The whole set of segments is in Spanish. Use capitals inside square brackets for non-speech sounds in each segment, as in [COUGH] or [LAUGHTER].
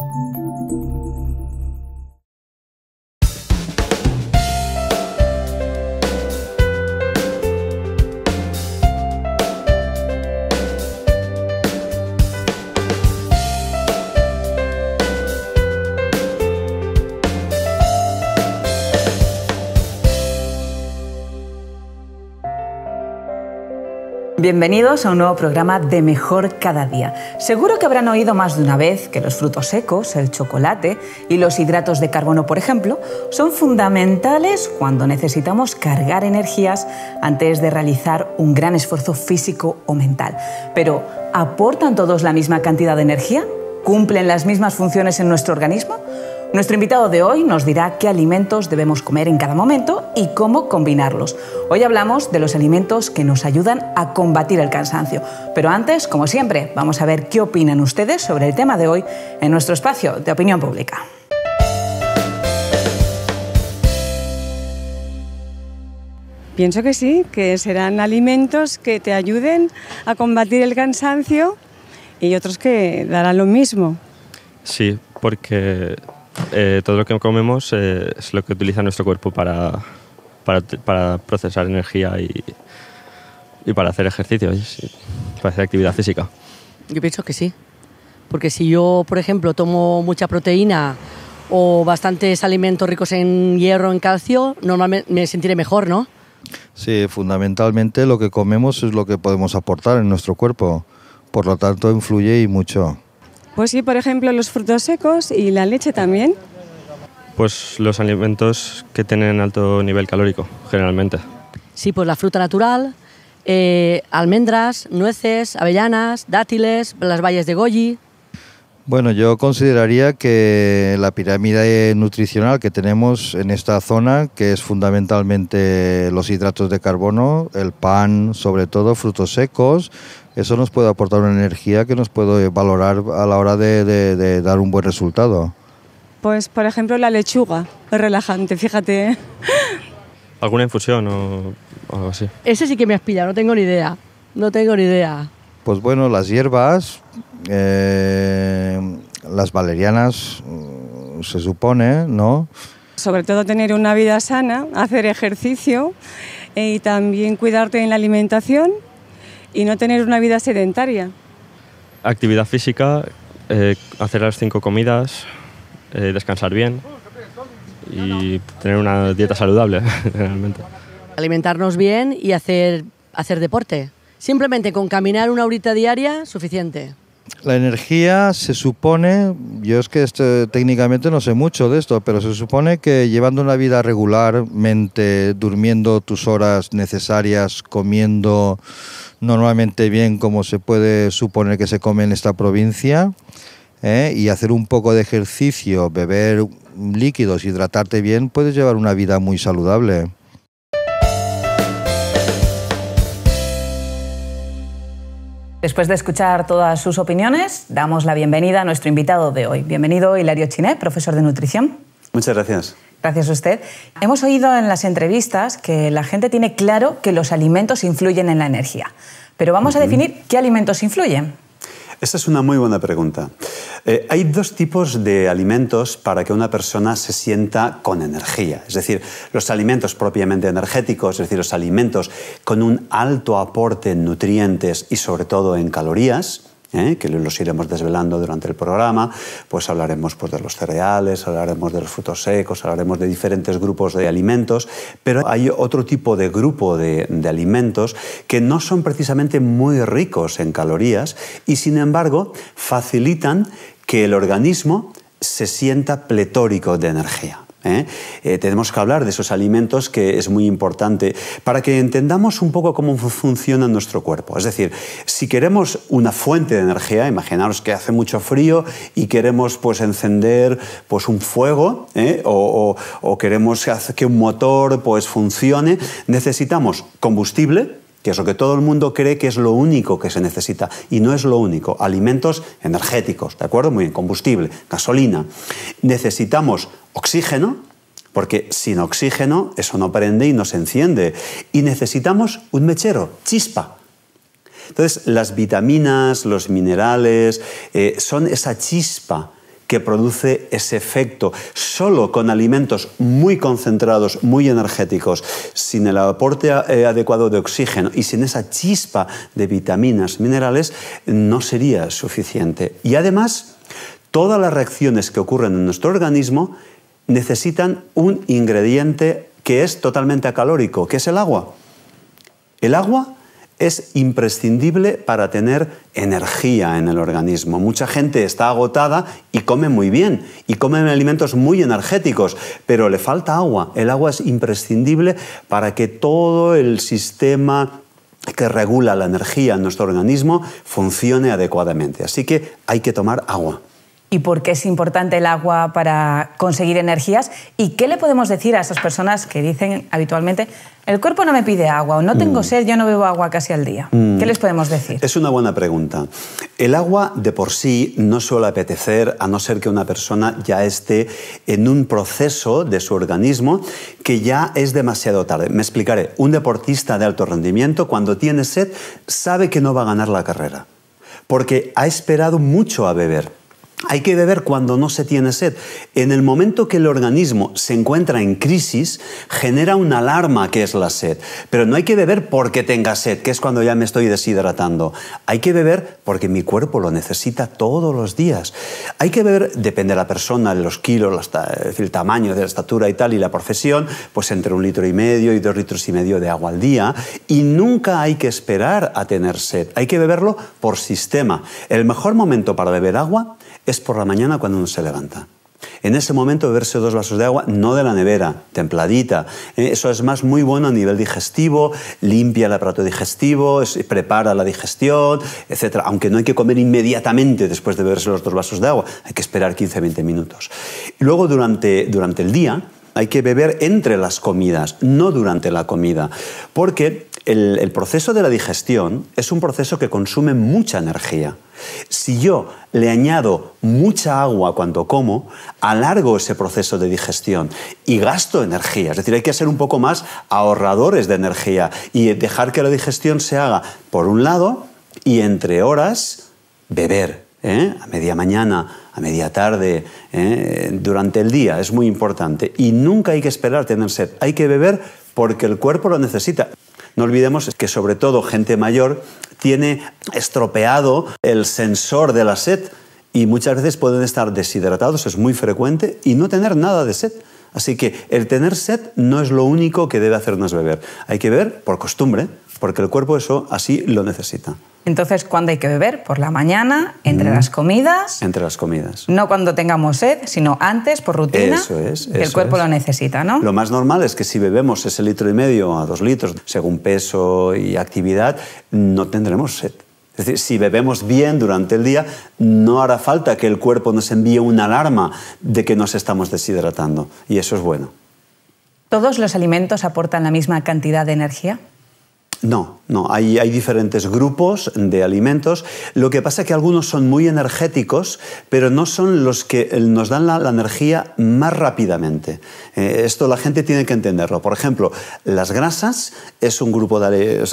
thank you Bienvenidos a un nuevo programa de Mejor Cada Día. Seguro que habrán oído más de una vez que los frutos secos, el chocolate y los hidratos de carbono, por ejemplo, son fundamentales cuando necesitamos cargar energías antes de realizar un gran esfuerzo físico o mental. Pero, ¿aportan todos la misma cantidad de energía? ¿Cumplen las mismas funciones en nuestro organismo? Nuestro invitado de hoy nos dirá qué alimentos debemos comer en cada momento y cómo combinarlos. Hoy hablamos de los alimentos que nos ayudan a combatir el cansancio. Pero antes, como siempre, vamos a ver qué opinan ustedes sobre el tema de hoy en nuestro espacio de opinión pública. Pienso que sí, que serán alimentos que te ayuden a combatir el cansancio y otros que darán lo mismo. Sí, porque eh, todo lo que comemos eh, es lo que utiliza nuestro cuerpo para, para, procesar energía y, y, para hacer ejercicio, para hacer actividad física. Yo pienso que sí. Porque si yo, por ejemplo, tomo mucha proteína o bastantes alimentos ricos en hierro, en calcio, normalmente me sentiré mejor, ¿no? Sí, fundamentalmente lo que comemos es lo que podemos aportar en nuestro cuerpo. Por lo tanto, influye y mucho. Pues sí, por ejemplo, los frutos secos y la leche también. Pues los alimentos que tienen alto nivel calórico, generalmente. Sí, pues la fruta natural, eh, almendras, nueces, avellanas, dátiles, las valles de goji. Bueno, yo consideraría que la pirámide nutricional que tenemos en esta zona, que es fundamentalmente los hidratos de carbono, el pan, sobre todo frutos secos, eso nos puede aportar una energía que nos puede valorar a la hora de, dar un buen resultado. Pues, por ejemplo, la lechuga, es relajante, fíjate. ¿eh? ¿Alguna infusión o algo así? Ese sí que me has pillado, no tengo ni idea. No tengo ni idea. Pues bueno, las hierbas, eh, las valerianas, mm, se supone, ¿no? Sobre todo tener una vida sana, hacer ejercicio eh, y también cuidarte en la alimentación y no tener una vida sedentaria. Actividad física, eh, hacer las cinco comidas, eh, descansar bien y tener una dieta saludable, [LAUGHS] realmente. Alimentarnos bien y hacer, hacer deporte. Simplemente con caminar una horita diaria, suficiente. La energía se supone, yo es que este, técnicamente no sé mucho de esto, pero se supone que llevando una vida regularmente, durmiendo tus horas necesarias, comiendo normalmente bien como se puede suponer que se come en esta provincia, ¿eh? y hacer un poco de ejercicio, beber líquidos, hidratarte bien, puedes llevar una vida muy saludable. Después de escuchar todas sus opiniones, damos la bienvenida a nuestro invitado de hoy. Bienvenido, Hilario Chiné, profesor de nutrición. Muchas gracias. Gracias a usted. Hemos oído en las entrevistas que la gente tiene claro que los alimentos influyen en la energía, pero vamos a definir qué alimentos influyen. Esa es una muy buena pregunta. Eh, hay dos tipos de alimentos para que una persona se sienta con energía. Es decir, los alimentos propiamente energéticos, es decir, los alimentos con un alto aporte en nutrientes y sobre todo en calorías, ¿eh? que los iremos desvelando durante el programa, pues hablaremos pues, de los cereales, hablaremos de los frutos secos, hablaremos de diferentes grupos de alimentos, pero hay otro tipo de grupo de alimentos que no son precisamente muy ricos en calorías y sin embargo facilitan que el organismo se sienta pletórico de energía. ¿eh? Eh, tenemos que hablar de esos alimentos que es muy importante para que entendamos un poco cómo funciona nuestro cuerpo. Es decir, si queremos una fuente de energía, imaginaros que hace mucho frío y queremos pues, encender pues, un fuego ¿eh? o, queremos que un motor pues, funcione, necesitamos combustible, que es lo que todo el mundo cree que es lo único que se necesita. Y no es lo único. Alimentos energéticos, ¿de acuerdo? Muy bien, combustible, gasolina. Necesitamos oxígeno, porque sin oxígeno eso no prende y no se enciende. Y necesitamos un mechero, chispa. Entonces, las vitaminas, los minerales, eh, son esa chispa que produce ese efecto. Solo con alimentos muy concentrados, muy energéticos, sin el aporte eh, adecuado de oxígeno y sin esa chispa de vitaminas, minerales, no sería suficiente. Y además, todas las reacciones que ocurren en nuestro organismo necesitan un ingrediente que es totalmente acalórico, que es el agua. El agua es imprescindible para tener energía en el organismo. Mucha gente está agotada y come muy bien, y come alimentos muy energéticos, pero le falta agua. El agua es imprescindible para que todo el sistema que regula la energía en nuestro organismo funcione adecuadamente. Así que hay que tomar agua y por qué es importante el agua para conseguir energías y qué le podemos decir a esas personas que dicen habitualmente el cuerpo no me pide agua o no tengo mm. sed, yo no bebo agua casi al día. ¿Qué mm. les podemos decir? Es una buena pregunta. El agua de por sí no suele apetecer a no ser que una persona ya esté en un proceso de su organismo que ya es demasiado tarde. Me explicaré. Un deportista de alto rendimiento cuando tiene sed sabe que no va a ganar la carrera porque ha esperado mucho a beber. Hay que beber cuando no se tiene sed. En el momento que el organismo se encuentra en crisis, genera una alarma que es la sed. Pero no hay que beber porque tenga sed, que es cuando ya me estoy deshidratando. Hay que beber porque mi cuerpo lo necesita todos los días. Hay que beber, depende de la persona, los kilos, el tamaño, de la estatura y tal, y la profesión, pues entre un litro y medio y dos litros y medio de agua al día. Y nunca hay que esperar a tener sed. Hay que beberlo por sistema. El mejor momento para beber agua es por la mañana cuando uno se levanta. En ese momento beberse dos vasos de agua, no de la nevera, templadita. Eh, eso es más muy bueno a nivel digestivo, limpia el aparato digestivo, prepara la digestión, etc. Aunque no hay que comer inmediatamente después de beberse los dos vasos de agua, hay que esperar 15-20 minutos. Luego durante, durante el día hay que beber entre las comidas, no durante la comida, porque el, proceso de la digestión es un proceso que consume mucha energía. Si yo le añado mucha agua cuando como, alargo ese proceso de digestión y gasto energía. Es decir, hay que ser un poco más ahorradores de energía y dejar que la digestión se haga por un lado y entre horas beber. ¿eh? A media mañana, a media tarde, ¿eh? durante el día. Es muy importante. Y nunca hay que esperar tener sed. Hay que beber porque el cuerpo lo necesita. No olvidemos que sobre todo gente mayor tiene estropeado el sensor de la sed y muchas veces pueden estar deshidratados, es muy frecuente, y no tener nada de sed. Así que el tener sed no es lo único que debe hacernos beber. Hay que ver por costumbre, porque el cuerpo eso así lo necesita. Entonces, ¿cuándo hay que beber? Por la mañana, entre mm. las comidas. Entre las comidas. No cuando tengamos sed, sino antes, por rutina. Eso es. el cuerpo lo necesita, ¿no? Lo más normal es que si bebemos ese litro y medio a dos litros, según peso y actividad, no tendremos sed. Es decir, si bebemos bien durante el día, no hará falta que el cuerpo nos envíe una alarma de que nos estamos deshidratando. Y eso es bueno. ¿Todos los alimentos aportan la misma cantidad de energía? No, no, hay, diferentes grupos de alimentos. Lo que pasa es que algunos son muy energéticos, pero no son los que eh, nos dan la, energía más rápidamente. Eh, esto la gente tiene que entenderlo. Por ejemplo, las grasas es un grupo de,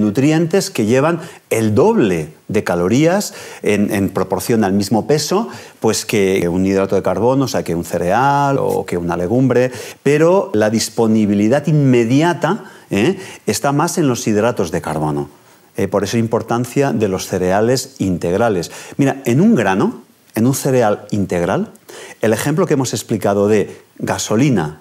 nutrientes que llevan el doble de calorías en, proporción al mismo peso pues que un hidrato de carbono, o sea, que un cereal o que una legumbre, pero la disponibilidad inmediata ¿eh? está más en los hidratos de carbono. Eh, por eso importancia de los cereales integrales. Mira, en un grano, en un cereal integral, el ejemplo que hemos explicado de gasolina,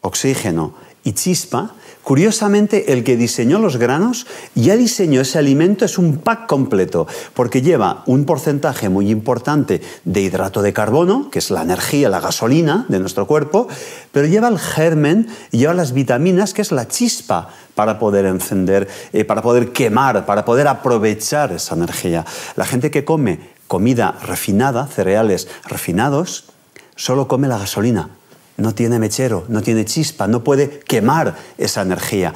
oxígeno y chispa Curiosamente, el que diseñó los granos ya diseñó ese alimento, es un pack completo, porque lleva un porcentaje muy importante de hidrato de carbono, que es la energía, la gasolina de nuestro cuerpo, pero lleva el germen, y lleva las vitaminas, que es la chispa para poder encender, eh, para poder quemar, para poder aprovechar esa energía. La gente que come comida refinada, cereales refinados, solo come la gasolina, no tiene mechero, no tiene chispa, no puede quemar esa energía.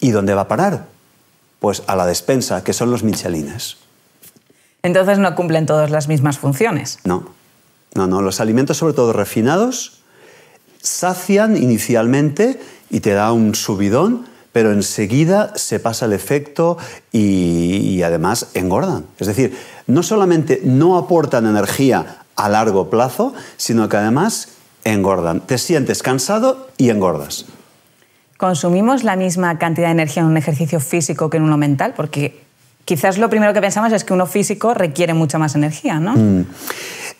¿Y dónde va a parar? Pues a la despensa, que son los michelines. Entonces no cumplen todas las mismas funciones. No, no, no. Los alimentos, sobre todo refinados, sacian inicialmente y te da un subidón, pero enseguida se pasa el efecto y, y, además engordan. Es decir, no solamente no aportan energía a largo plazo, sino que además engordan. Te sientes cansado y engordas. ¿Consumimos la misma cantidad de energía en un ejercicio físico que en uno mental? Porque quizás lo primero que pensamos es que uno físico requiere mucha más energía, ¿no? Mm.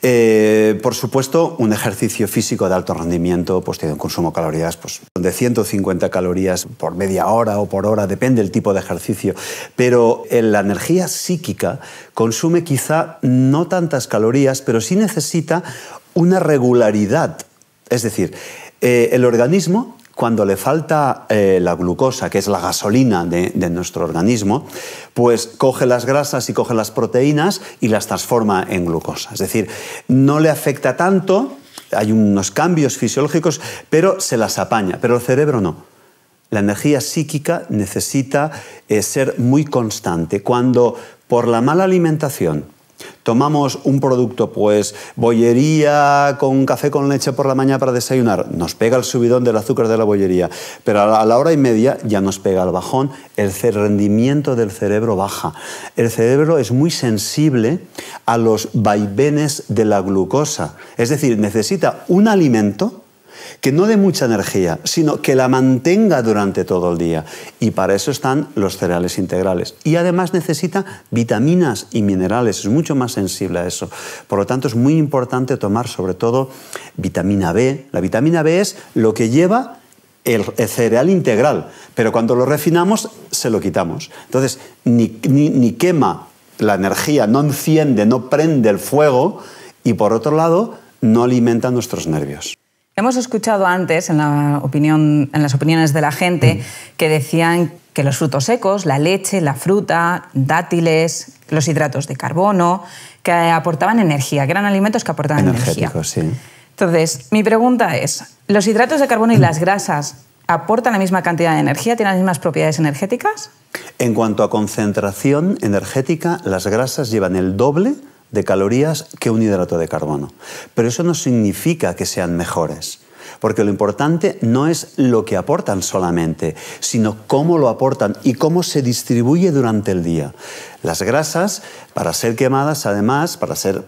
Eh, por supuesto, un ejercicio físico de alto rendimiento pues, tiene un consumo de calorías pues, de 150 calorías por media hora o por hora, depende del tipo de ejercicio. Pero en la energía psíquica consume quizá no tantas calorías, pero sí necesita una regularidad es decir, eh, el organismo, cuando le falta eh, la glucosa, que es la gasolina de, nuestro organismo, pues coge las grasas y coge las proteínas y las transforma en glucosa. Es decir, no le afecta tanto, hay unos cambios fisiológicos, pero se las apaña, pero el cerebro no. La energía psíquica necesita eh, ser muy constante. Cuando por la mala alimentación tomamos un producto, pues bollería con café con leche por la mañana para desayunar, nos pega el subidón del azúcar de la bollería, pero a la hora y media ya nos pega el bajón, el rendimiento del cerebro baja. El cerebro es muy sensible a los vaivenes de la glucosa, es decir, necesita un alimento que no dé mucha energía, sino que la mantenga durante todo el día. Y para eso están los cereales integrales. Y además necesita vitaminas y minerales, es mucho más sensible a eso. Por lo tanto, es muy importante tomar sobre todo vitamina B. La vitamina B es lo que lleva el, cereal integral, pero cuando lo refinamos se lo quitamos. Entonces, ni, ni quema la energía, no enciende, no prende el fuego y por otro lado, no alimenta nuestros nervios. Hemos escuchado antes, en, la opinión, en las opiniones de la gente, mm. que decían que los frutos secos, la leche, la fruta, dátiles, los hidratos de carbono, que aportaban energía, que eran alimentos que aportaban energía. Sí. Entonces, mi pregunta es, ¿los hidratos de carbono y las grasas aportan la misma cantidad de energía, tienen las mismas propiedades energéticas? En cuanto a concentración energética, las grasas llevan el doble de calorías que un hidrato de carbono. Pero eso no significa que sean mejores. Porque lo importante no es lo que aportan solamente, sino cómo lo aportan y cómo se distribuye durante el día. Las grasas, para ser quemadas, además, para ser,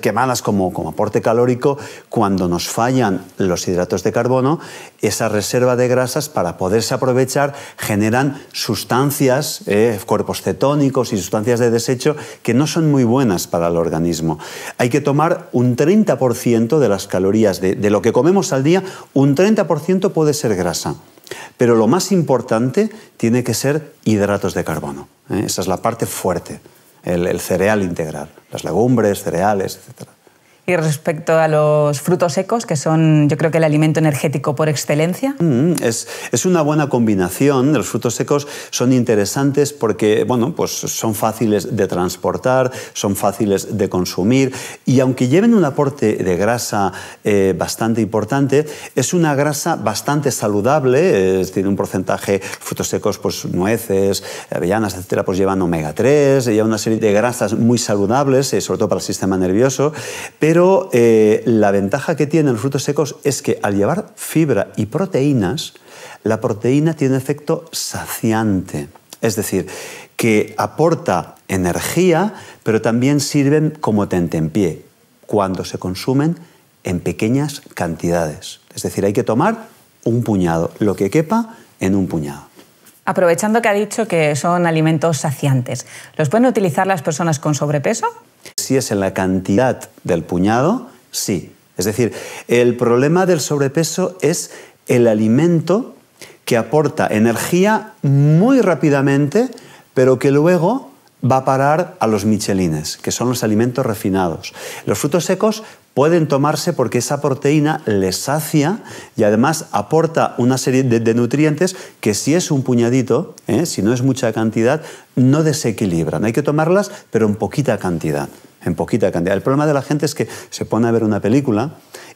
quemadas como, aporte calórico, cuando nos fallan los hidratos de carbono, esa reserva de grasas, para poderse aprovechar, generan sustancias, eh, cuerpos cetónicos y sustancias de desecho que no son muy buenas para el organismo. Hay que tomar un 30% de las calorías de, de lo que comemos al día, un 30% puede ser grasa. Pero lo más importante tiene que ser hidratos de carbono. ¿eh? Esa es la parte fuerte, el, el cereal integral, las legumbres, cereales, etcétera. Y respecto a los frutos secos, que son yo creo que el alimento energético por excelencia. Mm, es, una buena combinación. Los frutos secos son interesantes porque bueno, pues son fáciles de transportar, son fáciles de consumir y aunque lleven un aporte de grasa eh, bastante importante, es una grasa bastante saludable, tiene un porcentaje, frutos secos, pues nueces, avellanas, etcétera, pues llevan omega 3 y una serie de grasas muy saludables, eh, sobre todo para el sistema nervioso, pero pero eh, la ventaja que tienen los frutos secos es que al llevar fibra y proteínas, la proteína tiene un efecto saciante. Es decir, que aporta energía, pero también sirven como tentempié cuando se consumen en pequeñas cantidades. Es decir, hay que tomar un puñado, lo que quepa en un puñado. Aprovechando que ha dicho que son alimentos saciantes, ¿los pueden utilizar las personas con sobrepeso? si es en la cantidad del puñado, sí. Es decir, el problema del sobrepeso es el alimento que aporta energía muy rápidamente, pero que luego va a parar a los michelines, que son los alimentos refinados. Los frutos secos pueden tomarse porque esa proteína les sacia y además aporta una serie de, nutrientes que si es un puñadito, ¿eh? si no es mucha cantidad, no desequilibran. Hay que tomarlas, pero en poquita cantidad en poquita cantidad. El problema de la gente es que se pone a ver una película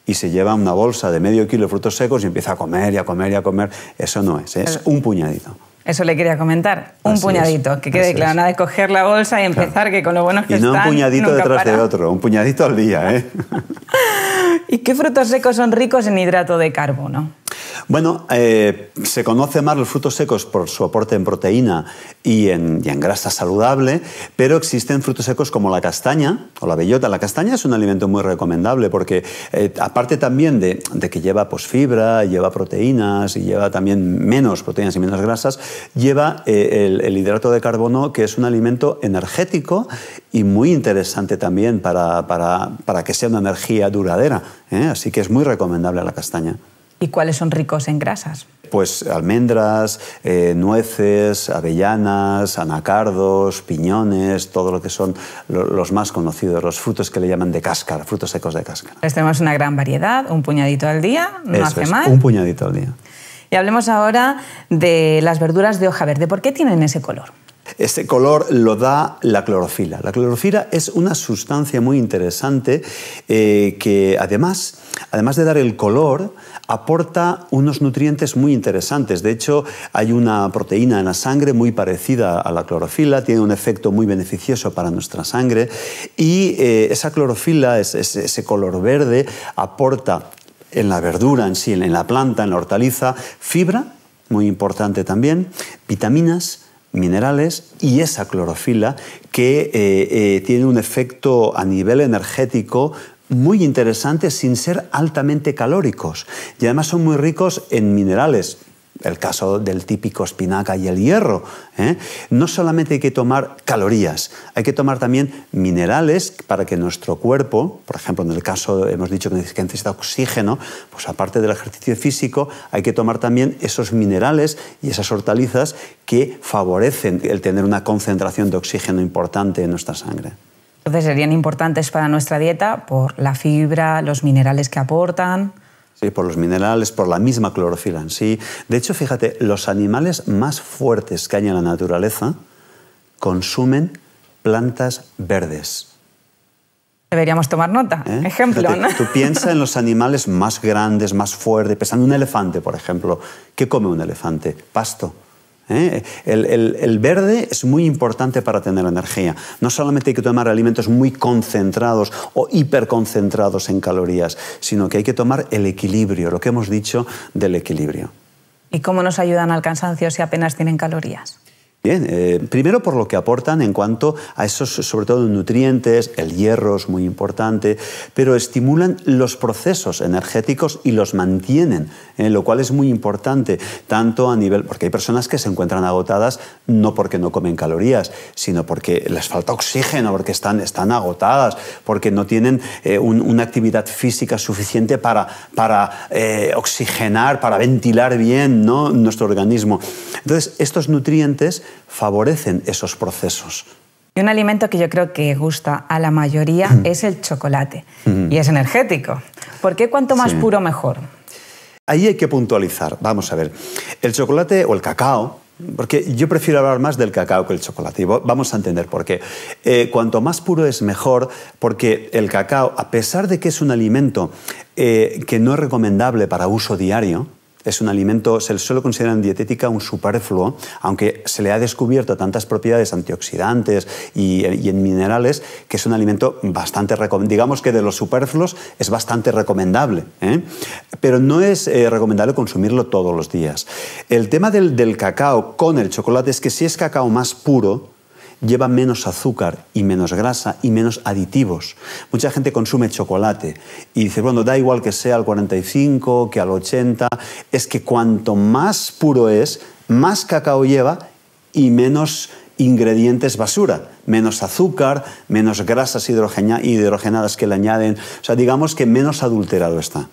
y se lleva una bolsa de medio kilo de frutos secos y empieza a comer y a comer y a comer. Eso no es, es un puñadito. Eso le quería comentar, un puñadito, que quede claro, nada de coger la bolsa y empezar, que con lo bueno que están... Y no un puñadito detrás de otro, un puñadito al día, ¿eh? [LAUGHS] ¿Y qué frutos secos son ricos en hidrato de carbono? Bueno, eh, se conoce más los frutos secos por su aporte en proteína y en, grasa saludable, pero existen frutos secos como la castaña o la bellota. La castaña es un alimento muy recomendable porque, eh, aparte también de, que lleva posfibra, pues, lleva proteínas y lleva también menos proteínas y menos grasas, lleva eh, el, hidrato de carbono, que es un alimento energético y muy interesante también para, que sea una energía duradera. Así que es muy recomendable la castaña. ¿Y cuáles son ricos en grasas? Pues almendras, eh, nueces, avellanas, anacardos, piñones, todo lo que son los más conocidos, los frutos que le llaman de cáscara, frutos secos de cáscara. Pues tenemos una gran variedad, un puñadito al día, no Eso hace es, Un puñadito al día. Y hablemos ahora de las verduras de hoja verde. ¿Por qué tienen ese color? Ese color lo da la clorofila. La clorofila es una sustancia muy interesante eh, que además, además de dar el color, aporta unos nutrientes muy interesantes. De hecho, hay una proteína en la sangre muy parecida a la clorofila, tiene un efecto muy beneficioso para nuestra sangre y eh, esa clorofila, ese, color verde, aporta en la verdura en sí, en la planta, en la hortaliza, fibra, muy importante también, vitaminas, minerales y esa clorofila que eh, eh, tiene un efecto a nivel energético muy interesantes sin ser altamente calóricos y además son muy ricos en minerales, el caso del típico espinaca y el hierro. ¿eh? No solamente hay que tomar calorías, hay que tomar también minerales para que nuestro cuerpo, por ejemplo, en el caso hemos dicho que necesita oxígeno, pues aparte del ejercicio físico, hay que tomar también esos minerales y esas hortalizas que favorecen el tener una concentración de oxígeno importante en nuestra sangre. Entonces serían importantes para nuestra dieta por la fibra, los minerales que aportan. Sí, por los minerales, por la misma clorofila en sí. De hecho, fíjate, los animales más fuertes que hay en la naturaleza consumen plantas verdes. Deberíamos tomar nota. ¿Eh? Ejemplo. ¿no? Tú piensas en los animales más grandes, más fuertes. Pensando en un elefante, por ejemplo. ¿Qué come un elefante? Pasto. ¿eh? El, el, verde es muy importante para tener energía. No solamente hay que tomar alimentos muy concentrados o hiperconcentrados en calorías, sino que hay que tomar el equilibrio, lo que hemos dicho del equilibrio. ¿Y cómo nos ayudan al cansancio si apenas tienen calorías? Bien, eh, primero por lo que aportan en cuanto a esos, sobre todo nutrientes, el hierro es muy importante, pero estimulan los procesos energéticos y los mantienen, eh, lo cual es muy importante, tanto a nivel, porque hay personas que se encuentran agotadas no porque no comen calorías, sino porque les falta oxígeno, porque están, agotadas, porque no tienen eh, una actividad física suficiente para, oxigenar, para ventilar bien nuestro organismo. Entonces, estos nutrientes favorecen esos procesos. Y un alimento que yo creo que gusta a la mayoría mm. es el chocolate. Mm. y es energético. ¿Por qué cuanto más puro mejor? Ahí hay que puntualizar. Vamos a ver. El chocolate o el cacao, porque yo prefiero hablar más del cacao que el chocolate. vamos a entender por qué. Eh, cuanto más puro es mejor, porque el cacao, a pesar de que es un alimento eh, que no es recomendable para uso diario, es un alimento, se le suele considerar en dietética un superfluo, aunque se le ha descubierto tantas propiedades antioxidantes y, en minerales, que es un alimento bastante recomendable. Digamos que de los superfluos es bastante recomendable, ¿eh? pero no es eh, recomendable consumirlo todos los días. El tema del cacao con el chocolate es que si es cacao más puro, lleva menos azúcar y menos grasa y menos aditivos. Mucha gente consume chocolate y dice, bueno, da igual que sea al 45, que al 80, es que cuanto más puro es, más cacao lleva y menos ingredientes basura, menos azúcar, menos grasas hidrogenadas que le añaden, o sea, digamos que menos adulterado está.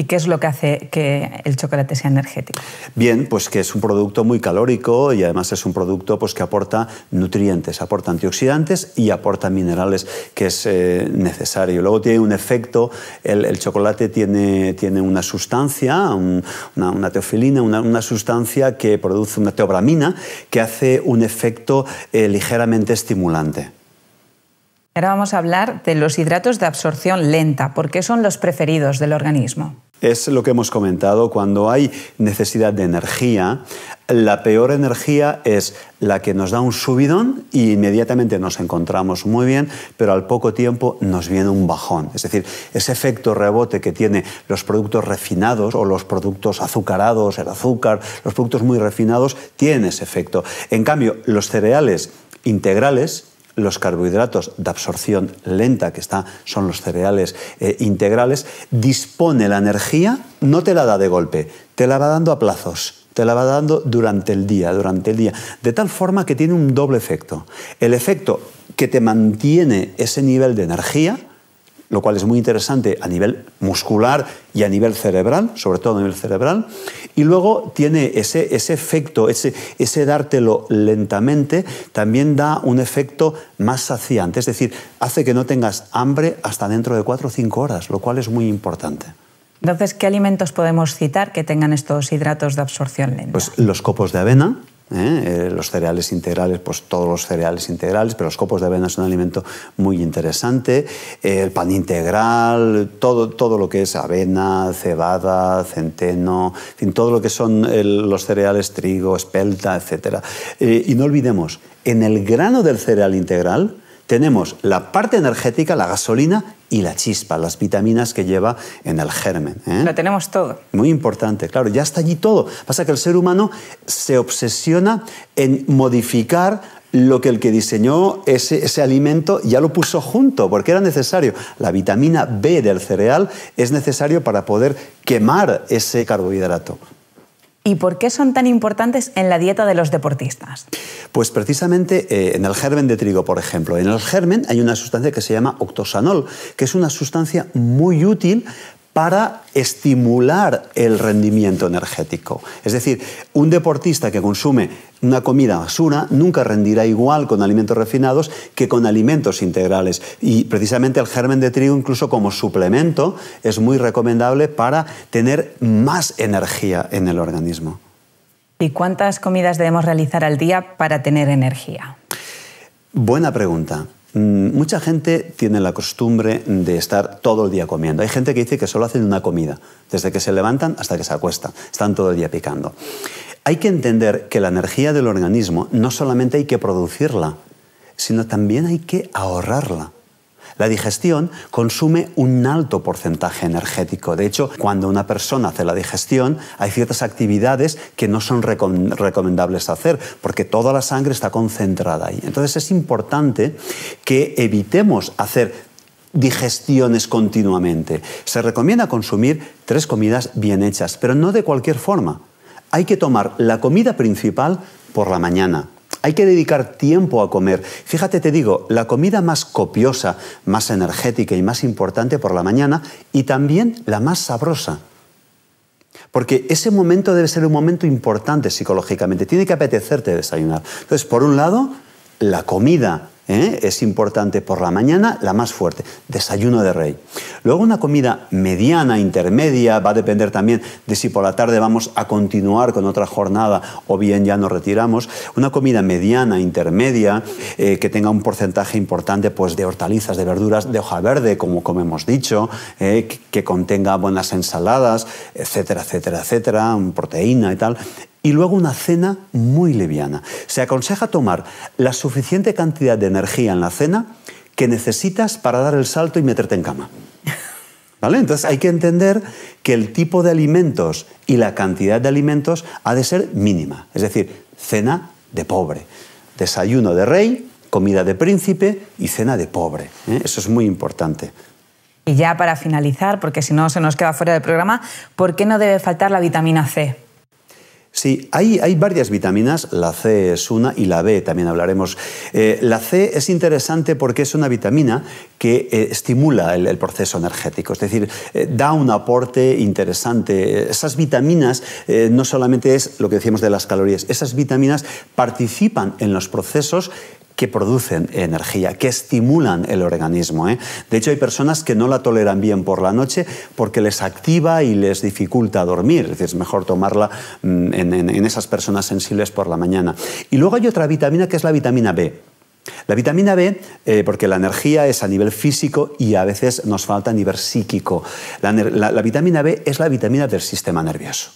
¿Y qué es lo que hace que el chocolate sea energético? Bien, pues que es un producto muy calórico y además es un producto pues, que aporta nutrientes, aporta antioxidantes y aporta minerales, que es eh, necesario. Luego tiene un efecto, el, chocolate tiene, una sustancia, una, teofilina, una, sustancia que produce una teobramina que hace un efecto eh, ligeramente estimulante. Ahora vamos a hablar de los hidratos de absorción lenta, porque son los preferidos del organismo. Es lo que hemos comentado, cuando hay necesidad de energía, la peor energía es la que nos da un subidón y e inmediatamente nos encontramos muy bien, pero al poco tiempo nos viene un bajón. Es decir, ese efecto rebote que tienen los productos refinados o los productos azucarados, el azúcar, los productos muy refinados, tiene ese efecto. En cambio, los cereales integrales los carbohidratos de absorción lenta, que son los cereales eh, integrales, dispone la energía, no te la da de golpe, te la va dando a plazos. Te la va dando durante el día, durante el día. De tal forma que tiene un doble efecto. El efecto que te mantiene ese nivel de energía, lo cual es muy interesante a nivel muscular y a nivel cerebral, sobre todo a nivel cerebral. Y luego tiene ese, efecto, ese, ese dártelo lentamente, también da un efecto más saciante, es decir, hace que no tengas hambre hasta dentro de 4 o 5 horas, lo cual es muy importante. Entonces, ¿qué alimentos podemos citar que tengan estos hidratos de absorción lenta? Pues los copos de avena, ¿eh? Eh, los cereales integrales, pues todos los cereales integrales, pero los copos de avena es un alimento muy interesante, eh, el pan integral, todo, lo que es avena, cebada, centeno, en fin, todo lo que son los cereales, trigo, espelta, etc. y no olvidemos, en el grano del cereal integral tenemos la parte energética, la gasolina y la chispa, las vitaminas que lleva en el germen. La ¿eh? Lo tenemos todo. Muy importante, claro, ya está allí todo. Pasa que el ser humano se obsesiona en modificar lo que el que diseñó ese, ese, alimento ya lo puso junto, porque era necesario. La vitamina B del cereal es necesario para poder quemar ese carbohidrato. ¿Y por qué son tan importantes en la dieta de los deportistas? Pues precisamente eh, en el germen de trigo, por ejemplo. En el germen hay una sustancia que se llama octosanol, que es una sustancia muy útil para estimular el rendimiento energético. Es decir, un deportista que consume una comida basura nunca rendirá igual con alimentos refinados que con alimentos integrales. Y precisamente el germen de trigo, incluso como suplemento, es muy recomendable para tener más energía en el organismo. ¿Y cuántas comidas debemos realizar al día para tener energía? Buena pregunta. Mm, mucha gente tiene la costumbre de estar todo el día comiendo. Hay gente que dice que solo hacen una comida, desde que se levantan hasta que se acuestan. Están todo el día picando. Hay que entender que la energía del organismo no solamente hay que producirla, sino también hay que ahorrarla. La digestión consume un alto porcentaje energético. De hecho, cuando una persona hace la digestión, hay ciertas actividades que no son recomendables hacer, porque toda la sangre está concentrada ahí. Entonces es importante que evitemos hacer digestiones continuamente. Se recomienda consumir tres comidas bien hechas, pero no de cualquier forma. Hay que tomar la comida principal por la mañana, hay que dedicar tiempo a comer. Fíjate, te digo, la comida más copiosa, más energética y más importante por la mañana y también la más sabrosa. Porque ese momento debe ser un momento importante psicológicamente. Tiene que apetecerte desayunar. Entonces, por un lado, la comida ¿eh? es importante por la mañana, la más fuerte, desayuno de rey. Luego una comida mediana, intermedia, va a depender también de si por la tarde vamos a continuar con otra jornada o bien ya nos retiramos. Una comida mediana, intermedia, eh, que tenga un porcentaje importante pues, de hortalizas, de verduras, de hoja verde, como, hemos dicho, ¿eh? que contenga buenas ensaladas, etcétera, etcétera, etcétera, proteína y tal y luego una cena muy liviana. Se aconseja tomar la suficiente cantidad de energía en la cena que necesitas para dar el salto y meterte en cama. ¿Vale? Entonces hay que entender que el tipo de alimentos y la cantidad de alimentos ha de ser mínima. Es decir, cena de pobre, desayuno de rey, comida de príncipe y cena de pobre. ¿eh? Eso es muy importante. Y ya para finalizar, porque si no se nos queda fuera del programa, ¿por qué no debe faltar la vitamina C? Sí, hay, varias vitaminas, la C es una y la B también hablaremos. Eh, la C es interesante porque es una vitamina que eh, estimula el, proceso energético, es decir, eh, da un aporte interesante. Esas vitaminas no solamente es lo que decíamos de las calorías, esas vitaminas participan en los procesos que producen energía, que estimulan el organismo. ¿eh? De hecho, hay personas que no la toleran bien por la noche porque les activa y les dificulta dormir. Es es mejor tomarla mm, en, esas personas sensibles por la mañana. Y luego hay otra vitamina que es la vitamina B. La vitamina B, eh, porque la energía es a nivel físico y a veces nos falta a nivel psíquico. La, la, vitamina B es la vitamina del sistema nervioso.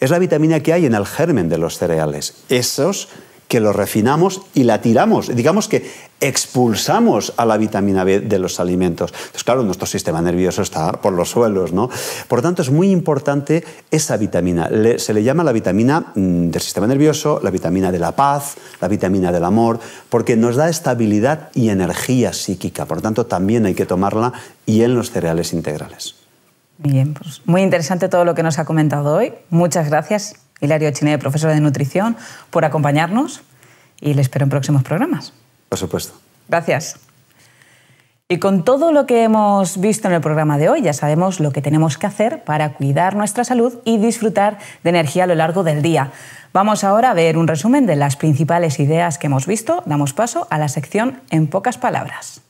Es la vitamina que hay en el germen de los cereales. Esos que lo refinamos y la tiramos. Digamos que expulsamos a la vitamina B de los alimentos. Entonces, claro, nuestro sistema nervioso está por los suelos, ¿no? Por lo tanto, es muy importante esa vitamina. se le llama la vitamina mm, del sistema nervioso, la vitamina de la paz, la vitamina del amor, porque nos da estabilidad y energía psíquica. Por lo tanto, también hay que tomarla y en los cereales integrales. Bien, pues muy interesante todo lo que nos ha comentado hoy. Muchas gracias. Hilario Chiné, profesora de nutrición, por acompañarnos y le espero en próximos programas. Por supuesto. Gracias. Y con todo lo que hemos visto en el programa de hoy, ya sabemos lo que tenemos que hacer para cuidar nuestra salud y disfrutar de energía a lo largo del día. Vamos ahora a ver un resumen de las principales ideas que hemos visto. Damos paso a la sección en pocas palabras.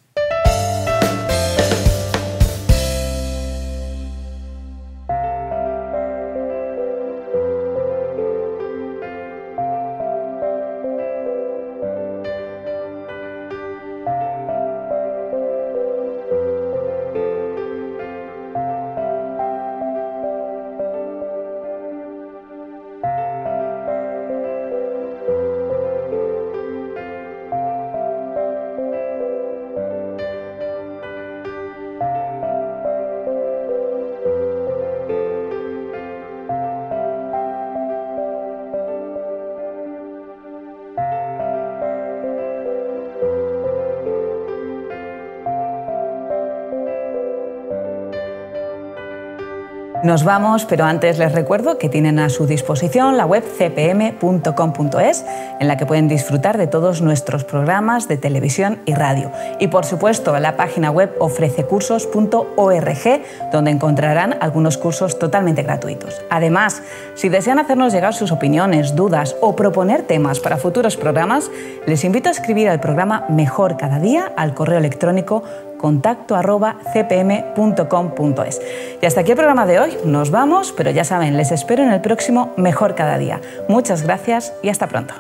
Nos vamos, pero antes les recuerdo que tienen a su disposición la web cpm.com.es en la que pueden disfrutar de todos nuestros programas de televisión y radio. Y por supuesto, la página web ofrececursos.org, donde encontrarán algunos cursos totalmente gratuitos. Además, si desean hacernos llegar sus opiniones, dudas o proponer temas para futuros programas, les invito a escribir al programa Mejor Cada Día al correo electrónico contacto Y hasta aquí el programa de hoy. Nos vamos, pero ya saben, les espero en el próximo Mejor Cada Día. Muchas gracias y hasta pronto.